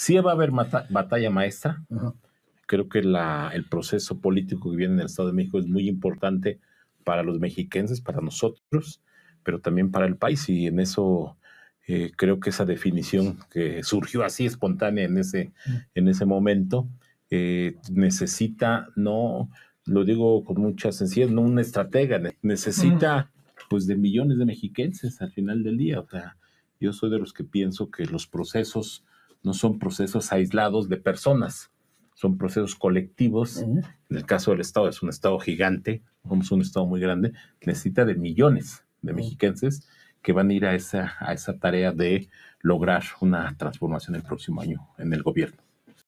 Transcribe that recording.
Sí va a haber batalla maestra. Creo que el proceso político que viene en el Estado de México es muy importante para los mexiquenses, para nosotros, pero también para el país. Y en eso eh, creo que esa definición que surgió así espontánea en ese, mm. en ese momento eh, necesita, no, lo digo con mucha sencillez, no una estratega, necesita mm. pues de millones de mexiquenses al final del día. O sea, yo soy de los que pienso que los procesos no son procesos aislados de personas, son procesos colectivos. En el caso del Estado, es un Estado gigante, somos un Estado muy grande, necesita de millones de mexiquenses que van a ir a esa, a esa tarea de lograr una transformación el próximo año en el gobierno.